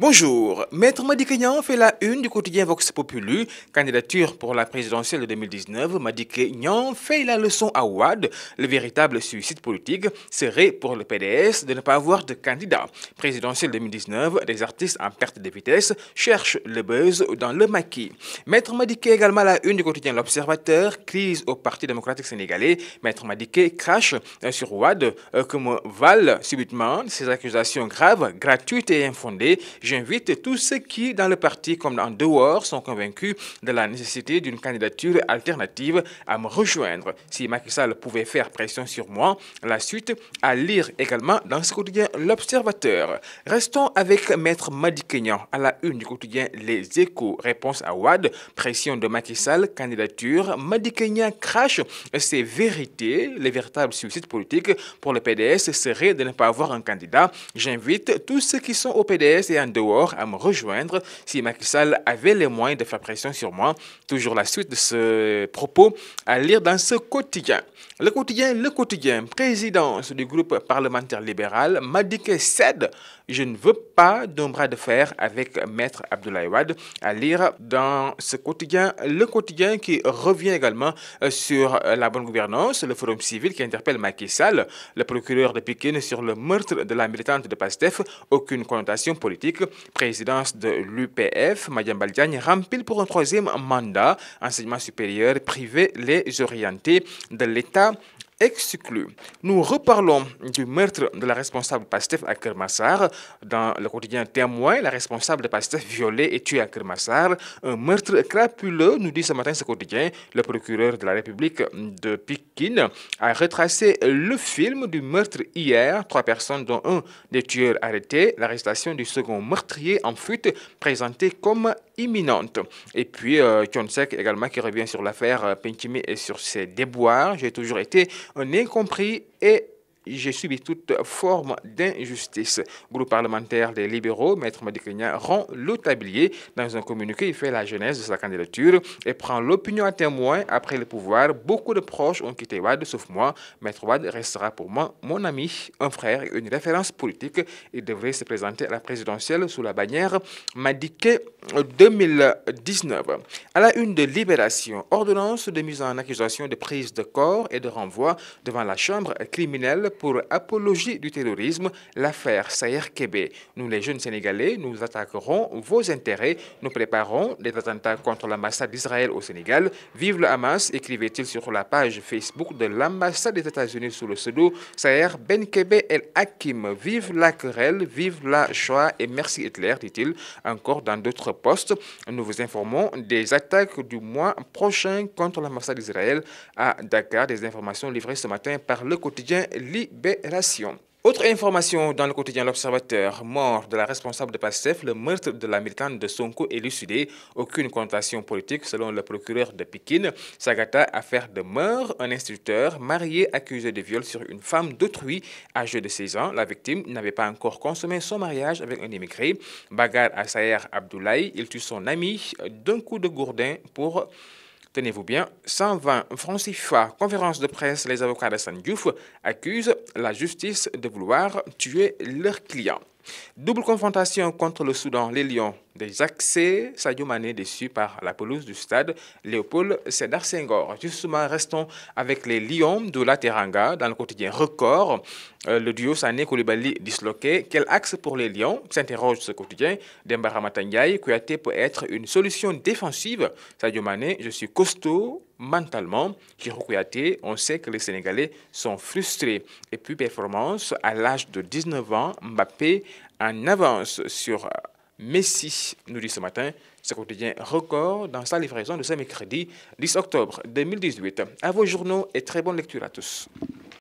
Bonjour, Maître Nyan fait la une du quotidien Vox Populi, candidature pour la présidentielle de 2019. Nyan fait la leçon à Ouad, le véritable suicide politique serait pour le PDS de ne pas avoir de candidat. Présidentielle 2019, des artistes en perte de vitesse cherchent le buzz dans le maquis. Maître Madiké également la une du quotidien L'Observateur, crise au Parti démocratique sénégalais. Maître Madiké crache euh, sur Ouad, que euh, valent subitement ces accusations graves, gratuites et infondées J'invite tous ceux qui, dans le parti comme en dehors, sont convaincus de la nécessité d'une candidature alternative à me rejoindre. Si Macky Sall pouvait faire pression sur moi, la suite à lire également dans ce quotidien L'Observateur. Restons avec Maître Madi à la une du quotidien Les Échos. Réponse à Wad, pression de Macky Sall, candidature. Madi Kenyan crache ses vérités. Les véritables suicides politiques pour le PDS serait de ne pas avoir un candidat. J'invite tous ceux qui sont au PDS et en dehors dehors à me rejoindre si Macky Sall avait les moyens de faire pression sur moi. Toujours la suite de ce propos à lire dans ce quotidien. Le quotidien, le quotidien, présidence du groupe parlementaire libéral m'a dit que cède. Je ne veux pas d'un bras de fer avec Maître Abdoulaye Wade à lire dans ce quotidien, le quotidien qui revient également euh, sur la bonne gouvernance, le forum civil qui interpelle Macky Sall, le procureur de Pékin sur le meurtre de la militante de PASTEF, aucune connotation politique présidence de l'UPF, Madame Baldiagne rempile pour un troisième mandat enseignement supérieur privé les orientés de l'État exclu. Nous reparlons du meurtre de la responsable Pastef à Kermassar. Dans le quotidien Témoin, la responsable de Pastef violée et tuée à Kermassar. Un meurtre crapuleux, nous dit ce matin ce quotidien. Le procureur de la République de Pékin a retracé le film du meurtre hier. Trois personnes, dont un des tueurs arrêtés. L'arrestation du second meurtrier en fuite, présentée comme imminente. Et puis, John euh, Sek également qui revient sur l'affaire euh, Pentimi et sur ses déboires. J'ai toujours été un incompris et j'ai subi toute forme d'injustice. Groupe parlementaire des libéraux, Maître Madikunia, rend le tablier. Dans un communiqué, il fait la genèse de sa candidature et prend l'opinion à témoin après le pouvoir. Beaucoup de proches ont quitté Wad, sauf moi. Maître Wad restera pour moi mon ami, un frère et une référence politique. Il devrait se présenter à la présidentielle sous la bannière Madiké 2019. À la une de Libération, ordonnance de mise en accusation de prise de corps et de renvoi devant la chambre criminelle pour apologie du terrorisme, l'affaire Sayer Kebe. Nous, les jeunes Sénégalais, nous attaquerons vos intérêts. Nous préparons des attentats contre l'ambassade d'Israël au Sénégal. Vive le Hamas, écrivait-il sur la page Facebook de l'ambassade des États-Unis sous le pseudo Sayer Ben Kebe El Hakim. Vive la querelle, vive la Shoah et merci Hitler, dit-il encore dans d'autres postes. Nous vous informons des attaques du mois prochain contre l'ambassade d'Israël à Dakar. Des informations livrées ce matin par le quotidien Li Libération. Autre information dans le quotidien L'Observateur, mort de la responsable de PASSEF, le meurtre de la militante de Sonko élucidé, aucune connotation politique selon le procureur de Pékin. Sagata, affaire de meurtre, un instructeur marié accusé de viol sur une femme d'autrui âgée de 16 ans. La victime n'avait pas encore consommé son mariage avec un immigré. Bagar à Sayer Abdoulaye, il tue son ami d'un coup de gourdin pour Tenez-vous bien, 120 francs Conférence de presse, les avocats de Diouf accusent la justice de vouloir tuer leurs clients. Double confrontation contre le Soudan, les Lions des accès Sadio Mané déçu par la pelouse du stade Léopold Sédar Senghor. Justement, restons avec les Lions de la Teranga dans le quotidien record. Euh, le duo Sané Koulibaly disloqué. Quel axe pour les Lions s'interroge ce quotidien. Dembara Matangay, Kouyaté peut être une solution défensive. Sadio Mané, je suis costaud, mentalement. Kouyaté, on sait que les Sénégalais sont frustrés. Et puis performance, à l'âge de 19 ans, Mbappé en avance sur Messi, nous dit ce matin ce quotidien record dans sa livraison de ce mercredi 10 octobre 2018. À vos journaux et très bonne lecture à tous.